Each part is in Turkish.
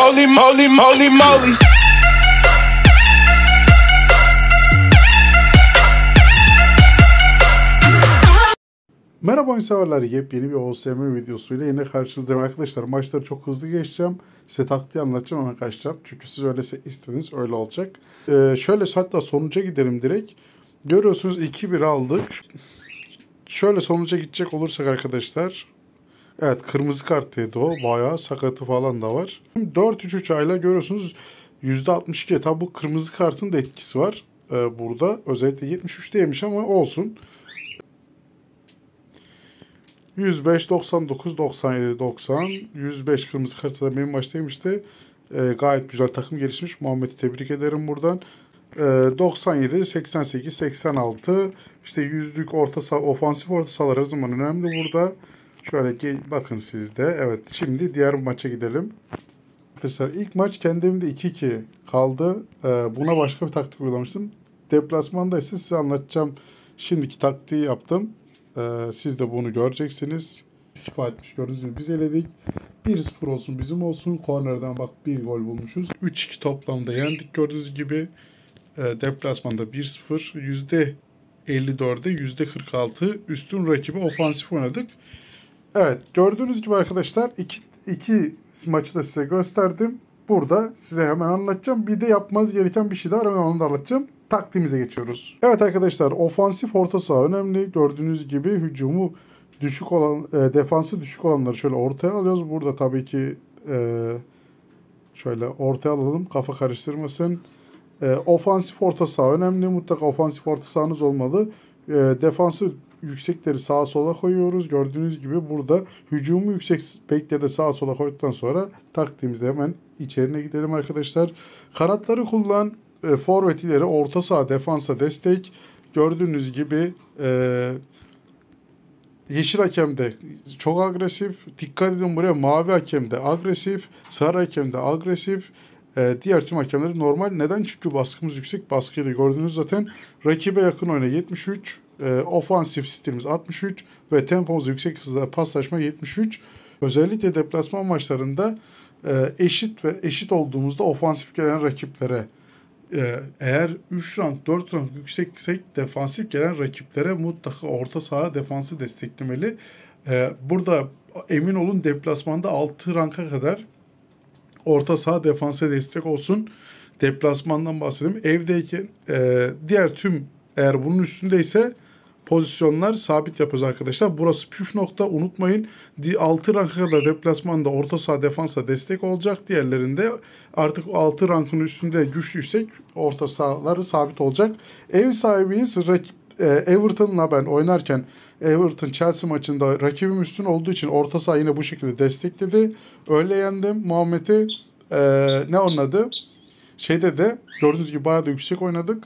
Holy moly, moly, moly. Merhaba oyunseverler. Yepyeni bir OSM videosuyla yine karşınızdayım arkadaşlar. Maçları çok hızlı geçeceğim. Size taktiği anlatacağım hemen kaçacağım. Çünkü siz öylese istediniz öyle olacak. Ee, şöyle hatta sonuca gidelim direkt. Görüyorsunuz 2-1 aldık. Şöyle sonuca gidecek olursak arkadaşlar. Evet kırmızı kart dedi o. Bayağı sakatı falan da var. 4-3-3 ayla görüyorsunuz %62. Tabi bu kırmızı kartın da etkisi var e, burada. Özellikle 73'teymiş ama olsun. 105, 99, 97, 90, 105 kırmızı kartı da benim maçtaymıştı. E, gayet güzel takım gelişmiş. Muhammed'i tebrik ederim buradan. 97, 88, 86 işte yüzlük orta saha, ofansif orta sahalar her zaman önemli burada. Şöyle ki bakın sizde. Evet şimdi diğer maça gidelim. Arkadaşlar ilk maç kendimde 2-2 kaldı. Ee, buna başka bir taktik uygulamıştım. Deplasmanda ise size anlatacağım. Şimdiki taktiği yaptım. Ee, siz de bunu göreceksiniz. İstifa etmiş gördüğünüz gibi biz eledik. 1-0 olsun bizim olsun. Kornerden bak bir gol bulmuşuz. 3-2 toplamda yendik gördüğünüz gibi. Ee, deplasmanda 1-0. %54'e %46 üstün rakibi ofansif oynadık. Evet gördüğünüz gibi arkadaşlar iki, iki maçı da size gösterdim. Burada size hemen anlatacağım. Bir de yapmanız gereken bir şey daha hemen onu da anlatacağım. Taktiğimize geçiyoruz. Evet arkadaşlar ofansif orta saha önemli. Gördüğünüz gibi hücumu düşük olan e, defansı düşük olanları şöyle ortaya alıyoruz. Burada tabii ki e, şöyle ortaya alalım kafa karıştırmasın. E, ofansif orta saha önemli. Mutlaka ofansif orta sahanız olmalı. E, defansı yüksekleri sağa sola koyuyoruz. Gördüğünüz gibi burada hücumu yüksek bekleri sağa sola koyduktan sonra taktiğimizde hemen içerine gidelim arkadaşlar. Kanatları kullan e, forvet ileri orta saha defansa destek. Gördüğünüz gibi e, yeşil hakem de çok agresif. Dikkat edin buraya mavi hakem de agresif. Sarı hakem de agresif. Ee, diğer tüm hakemleri normal. Neden? Çünkü baskımız yüksek. baskıydı. Gördüğünüz zaten. Rakibe yakın oyuna 73. E, ofansif stilimiz 63. Ve tempomuz yüksek hızda paslaşma 73. Özellikle deplasman maçlarında e, eşit ve eşit olduğumuzda ofansif gelen rakiplere e, eğer 3 rank 4 rank yükseksek defansif gelen rakiplere mutlaka orta saha defansı desteklemeli. E, burada emin olun deplasmanda 6 ranka kadar orta saha defansa destek olsun. Deplasmandan bahsediyorum. Evdeyken e, diğer tüm eğer bunun üstündeyse pozisyonlar sabit yapacağız arkadaşlar. Burası püf nokta unutmayın. 6 ranka kadar deplasmanda orta saha defansa destek olacak. Diğerlerinde artık 6 rankın üstünde güçlüysek orta sahaları sabit olacak. Ev sahibiyiz. Rakip e, Everton'la ben oynarken Everton Chelsea maçında rakibim üstün olduğu için orta saha yine bu şekilde destekledi. Öyle yendim Muhammed'i. E, ne oynadı? Şeyde de gördüğünüz gibi bayağı da yüksek oynadık.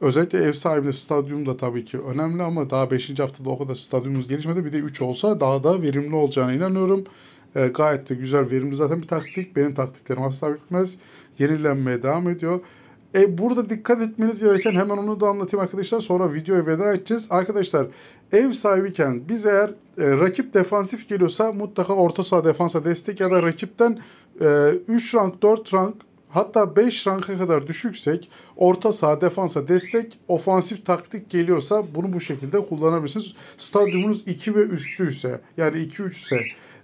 Özellikle ev sahibinde stadyum da tabii ki önemli ama daha 5. haftada o kadar stadyumumuz gelişmedi. Bir de 3 olsa daha da verimli olacağına inanıyorum. E, gayet de güzel, verimli zaten bir taktik. Benim taktiklerim asla bitmez. Yenilenmeye devam ediyor. E, burada dikkat etmeniz gereken hemen onu da anlatayım arkadaşlar. Sonra videoya veda edeceğiz. Arkadaşlar ev sahibiyken biz eğer e, rakip defansif geliyorsa mutlaka orta saha defansa destek ya da rakipten e, 3 rank 4 rank hatta 5 ranka kadar düşüksek orta saha defansa destek ofansif taktik geliyorsa bunu bu şekilde kullanabilirsiniz. Stadyumunuz 2 ve üstüyse yani 2-3 ise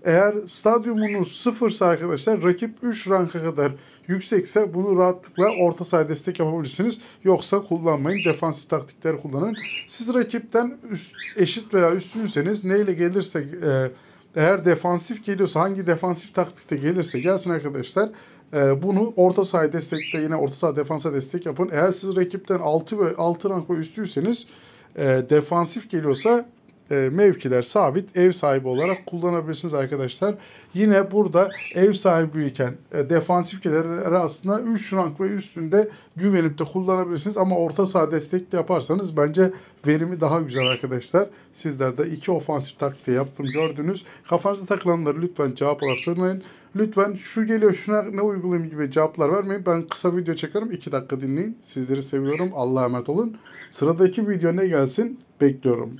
eğer stadyumunuz sıfırsa arkadaşlar rakip 3 ranka kadar yüksekse bunu rahatlıkla orta sahaya destek yapabilirsiniz. Yoksa kullanmayın. Defansif taktikler kullanın. Siz rakipten üst, eşit veya üstünseniz neyle gelirse e, eğer defansif geliyorsa hangi defansif taktikte gelirse gelsin arkadaşlar. E, bunu orta sahaya destekle yine orta saha defansa destek yapın. Eğer siz rakipten 6 ve 6 rank ve üstüyseniz e, defansif geliyorsa e, mevkiler sabit ev sahibi olarak kullanabilirsiniz arkadaşlar. Yine burada ev sahibiyken e, defansif gelirleri aslında 3 rank ve üstünde güvenip de kullanabilirsiniz. Ama orta saha destek yaparsanız bence verimi daha güzel arkadaşlar. Sizler de iki ofansif taktiği yaptım gördünüz. Kafanızda takılanları lütfen cevap olarak sormayın. Lütfen şu geliyor şuna ne uygulayayım gibi cevaplar vermeyin. Ben kısa video çekerim. 2 dakika dinleyin. Sizleri seviyorum. Allah'a emanet olun. Sıradaki video ne gelsin bekliyorum.